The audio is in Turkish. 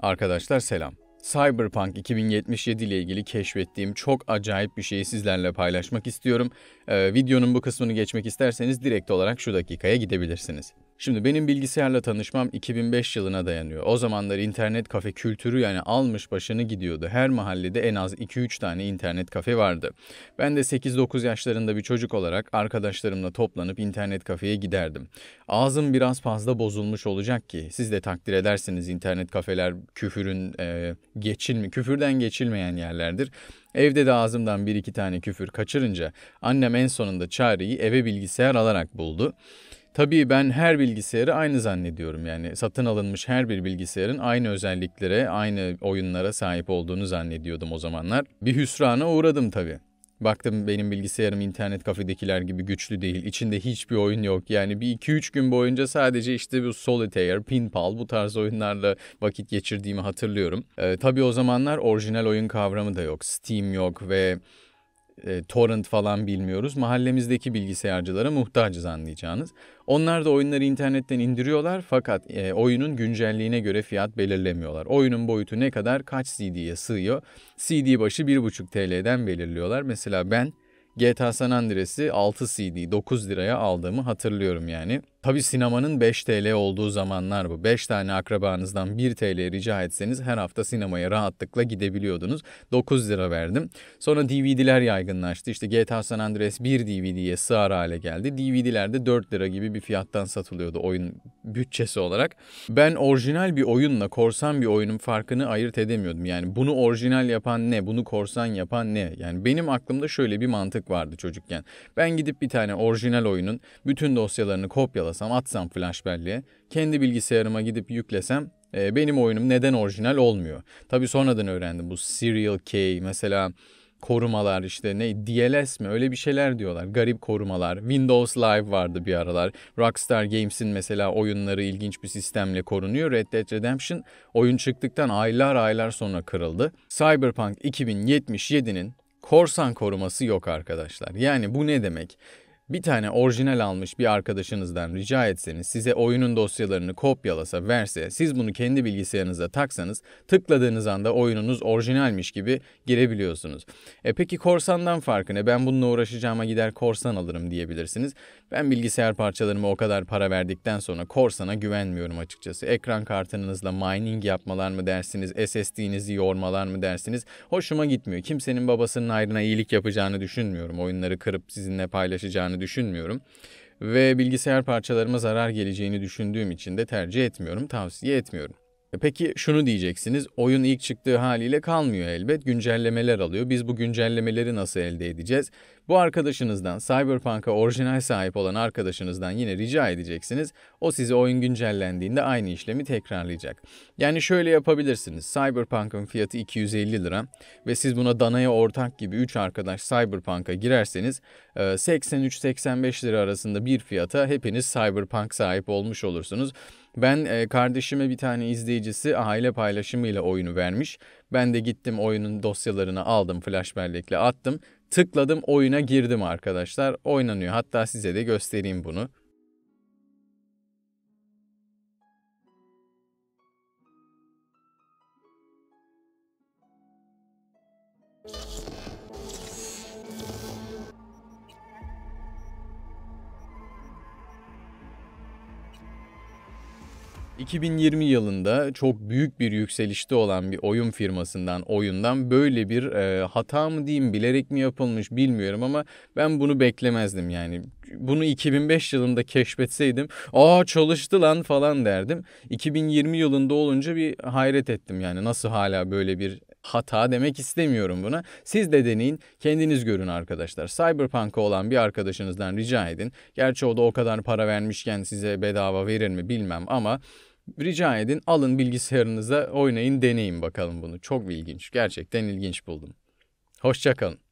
Arkadaşlar selam. Cyberpunk 2077 ile ilgili keşfettiğim çok acayip bir şeyi sizlerle paylaşmak istiyorum. Ee, videonun bu kısmını geçmek isterseniz direkt olarak şu dakikaya gidebilirsiniz. Şimdi benim bilgisayarla tanışmam 2005 yılına dayanıyor. O zamanlar internet kafe kültürü yani almış başını gidiyordu. Her mahallede en az 2-3 tane internet kafe vardı. Ben de 8-9 yaşlarında bir çocuk olarak arkadaşlarımla toplanıp internet kafeye giderdim. Ağzım biraz fazla bozulmuş olacak ki siz de takdir edersiniz internet kafeler küfürün e, geçilme, küfürden geçilmeyen yerlerdir. Evde de ağzımdan bir iki tane küfür kaçırınca annem en sonunda çareyi eve bilgisayar alarak buldu. Tabii ben her bilgisayarı aynı zannediyorum. Yani satın alınmış her bir bilgisayarın aynı özelliklere, aynı oyunlara sahip olduğunu zannediyordum o zamanlar. Bir hüsrana uğradım tabii. Baktım benim bilgisayarım internet kafedekiler gibi güçlü değil. İçinde hiçbir oyun yok. Yani bir 2-3 gün boyunca sadece işte bu Solitaire, Pinball bu tarz oyunlarla vakit geçirdiğimi hatırlıyorum. Ee, tabii o zamanlar orijinal oyun kavramı da yok. Steam yok ve e, torrent falan bilmiyoruz. Mahallemizdeki bilgisayarcılara muhtacız anlayacağınız. Onlar da oyunları internetten indiriyorlar fakat e, oyunun güncelliğine göre fiyat belirlemiyorlar. Oyunun boyutu ne kadar kaç CD'ye sığıyor? CD başı 1,5 TL'den belirliyorlar. Mesela ben GTA San Andreas'i 6 CD 9 liraya aldığımı hatırlıyorum yani. Tabi sinemanın 5 TL olduğu zamanlar bu. 5 tane akrabanızdan 1 TL rica etseniz her hafta sinemaya rahatlıkla gidebiliyordunuz. 9 lira verdim. Sonra DVD'ler yaygınlaştı. İşte GTA San Andreas 1 DVD'ye sığar hale geldi. DVD'lerde 4 lira gibi bir fiyattan satılıyordu oyun bütçesi olarak. Ben orijinal bir oyunla korsan bir oyunun farkını ayırt edemiyordum. Yani bunu orijinal yapan ne? Bunu korsan yapan ne? Yani benim aklımda şöyle bir mantık vardı çocukken. Ben gidip bir tane orijinal oyunun bütün dosyalarını kopyaladım kopyalasam, atsam flash belleğe, kendi bilgisayarıma gidip yüklesem e, benim oyunum neden orijinal olmuyor? tabi sonradan öğrendim bu Serial key mesela korumalar işte ne DLS mi öyle bir şeyler diyorlar. Garip korumalar. Windows Live vardı bir aralar. Rockstar Games'in mesela oyunları ilginç bir sistemle korunuyor. Red Dead Redemption oyun çıktıktan aylar aylar sonra kırıldı. Cyberpunk 2077'nin korsan koruması yok arkadaşlar. Yani bu ne demek? Bir tane orijinal almış bir arkadaşınızdan rica etseniz size oyunun dosyalarını kopyalasa verse siz bunu kendi bilgisayarınıza taksanız tıkladığınız anda oyununuz orijinalmiş gibi girebiliyorsunuz. E peki korsandan farkı ne? Ben bununla uğraşacağıma gider korsan alırım diyebilirsiniz. Ben bilgisayar parçalarımı o kadar para verdikten sonra korsana güvenmiyorum açıkçası. Ekran kartınızla mining yapmalar mı dersiniz? SSD'nizi yormalar mı dersiniz? Hoşuma gitmiyor. Kimsenin babasının ayrına iyilik yapacağını düşünmüyorum. Oyunları kırıp sizinle paylaşacağını düşünmüyorum ve bilgisayar parçalarıma zarar geleceğini düşündüğüm için de tercih etmiyorum, tavsiye etmiyorum. E peki şunu diyeceksiniz, oyun ilk çıktığı haliyle kalmıyor elbet, güncellemeler alıyor. Biz bu güncellemeleri nasıl elde edeceğiz? Bu arkadaşınızdan, Cyberpunk'a orijinal sahip olan arkadaşınızdan yine rica edeceksiniz. O size oyun güncellendiğinde aynı işlemi tekrarlayacak. Yani şöyle yapabilirsiniz. Cyberpunk'ın fiyatı 250 lira ve siz buna danaya ortak gibi 3 arkadaş Cyberpunk'a girerseniz 83-85 e, lira arasında bir fiyata hepiniz Cyberpunk sahip olmuş olursunuz. Ben e, kardeşime bir tane izleyicisi aile paylaşımıyla oyunu vermiş. Ben de gittim oyunun dosyalarını aldım flash bellekle attım. Tıkladım oyuna girdim arkadaşlar. Oynanıyor. Hatta size de göstereyim bunu. 2020 yılında çok büyük bir yükselişte olan bir oyun firmasından, oyundan böyle bir e, hata mı diyeyim bilerek mi yapılmış bilmiyorum ama ben bunu beklemezdim yani. Bunu 2005 yılında keşfetseydim aa çalıştı lan falan derdim. 2020 yılında olunca bir hayret ettim yani nasıl hala böyle bir hata demek istemiyorum buna. Siz de deneyin, kendiniz görün arkadaşlar. Cyberpunk'a olan bir arkadaşınızdan rica edin. Gerçi o da o kadar para vermişken size bedava verir mi bilmem ama rica edin alın bilgisayarınıza oynayın deneyin bakalım bunu. Çok ilginç gerçekten ilginç buldum. Hoşçakalın.